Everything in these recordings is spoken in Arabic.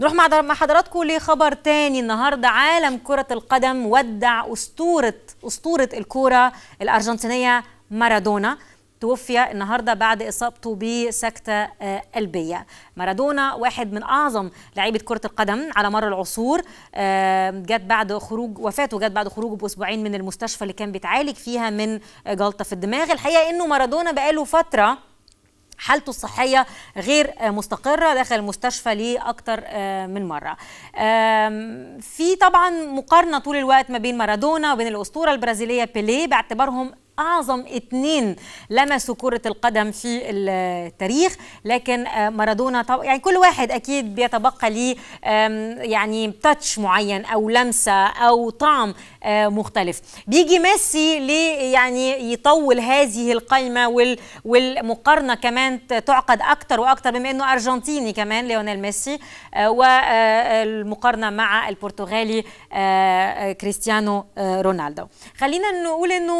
نروح مع حضراتكم لخبر تاني النهارده عالم كرة القدم ودع أسطورة أسطورة الكورة الأرجنتينية مارادونا توفي النهارده بعد اصابته بسكته آه، قلبيه مارادونا واحد من اعظم لعيبه كره القدم على مر العصور آه، جت بعد خروج وفاته جت بعد خروجه باسبوعين من المستشفى اللي كان بيتعالج فيها من آه، جلطه في الدماغ الحقيقه انه مارادونا بقاله فتره حالته الصحيه غير مستقره داخل المستشفى لاكثر آه، من مره في طبعا مقارنه طول الوقت ما بين مارادونا وبين الاسطوره البرازيليه بيليه باعتبارهم اعظم اثنين لمسوا كره القدم في التاريخ لكن آه، مارادونا طب... يعني كل واحد اكيد بيتبقى ليه يعني تاتش معين او لمسه او طعم آه، مختلف بيجي ميسي لي يعني يطول هذه القايمه والمقارنه كمان تعقد اكثر واكثر بما انه ارجنتيني كمان ليونيل ميسي آه، والمقارنه مع البرتغالي كريستيانو رونالدو خلينا نقول انه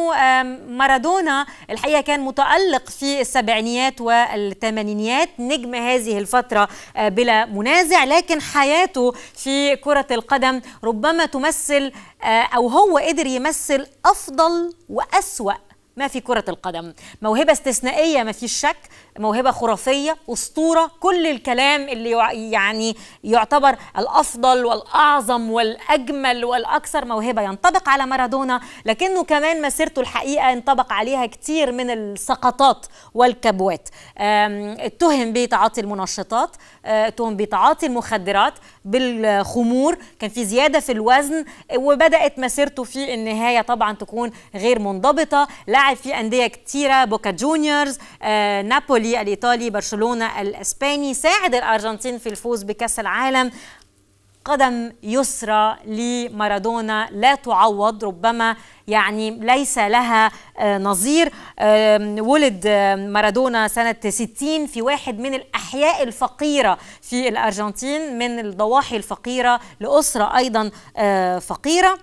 مارادونا الحقيقه كان متالق في السبعينيات والثمانينيات نجم هذه الفتره آه، بلا منازع لكن حياته في كره القدم ربما تمثل آه، او هو قدر يمثل افضل واسوا ما في كرة القدم موهبة استثنائية ما في شك موهبة خرافية أسطورة كل الكلام اللي يعني يعتبر الأفضل والأعظم والأجمل والأكثر موهبة ينطبق على مارادونا لكنه كمان مسيرته الحقيقة ينطبق عليها كتير من السقطات والكبوات اتهم بتعاطي المنشطات آه، اتهم بتعاطي المخدرات بالخمور كان في زيادة في الوزن وبدأت مسيرته في النهاية طبعا تكون غير منضبطة لا لاعب في أندية كثيرة بوكا جونيورز آه، نابولي الإيطالي برشلونة الإسباني ساعد الأرجنتين في الفوز بكأس العالم قدم يسرى لمارادونا لا تعوض ربما يعني ليس لها آه، نظير ولد مارادونا سنة 60 في واحد من الأحياء الفقيرة في الأرجنتين من الضواحي الفقيرة لأسرة أيضا آه، فقيرة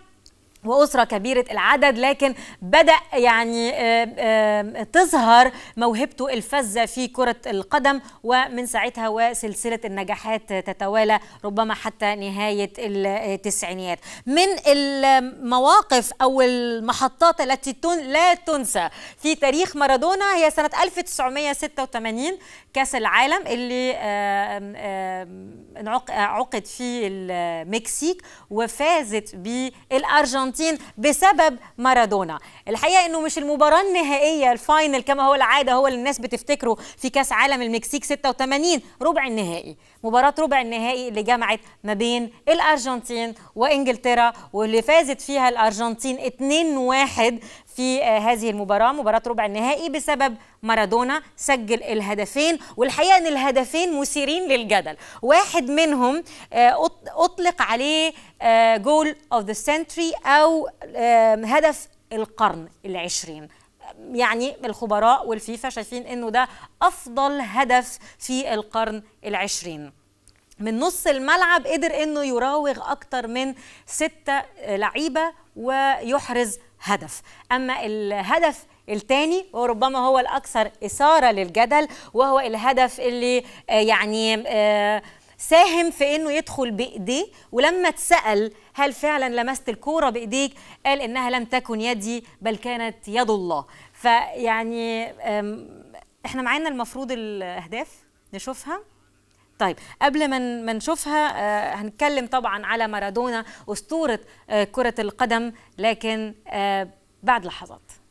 وأسرة كبيرة العدد لكن بدأ يعني آه، آه، تظهر موهبته الفذة في كرة القدم ومن ساعتها وسلسلة النجاحات تتوالى ربما حتى نهاية التسعينيات من المواقف أو المحطات التي لا تنسى في تاريخ مارادونا هي سنة 1986 كأس العالم اللي آه، عقد في المكسيك وفازت بالأرجنتين الارجنتين بسبب مارادونا الحقيقه انه مش المباراه النهائيه الفاينل كما هو العاده هو اللي الناس بتفتكره في كاس عالم المكسيك 86 ربع النهائي مباراه ربع النهائي اللي جمعت ما بين الارجنتين وانجلترا واللي فازت فيها الارجنتين 2-1 في آه، هذه المباراة مباراة ربع النهائي بسبب مارادونا سجل الهدفين والحقيقة أن الهدفين مثيرين للجدل واحد منهم آه، أطلق عليه آه، جول أوف ذا سنتري أو هدف القرن العشرين يعني الخبراء والفيفا شايفين أنه ده أفضل هدف في القرن العشرين من نص الملعب قدر انه يراوغ اكتر من ستة لعيبه ويحرز هدف أما الهدف الثاني وربما هو الأكثر إثارة للجدل وهو الهدف اللي آه، يعني آه، ساهم في انه يدخل بايديه ولما اتسال هل فعلا لمست الكوره بايديك قال انها لم تكن يدي بل كانت يد الله فيعني احنا معانا المفروض الاهداف نشوفها طيب قبل ما ما نشوفها آه، هنتكلم طبعا على مارادونا اسطوره آه، كره القدم لكن آه، بعد لحظات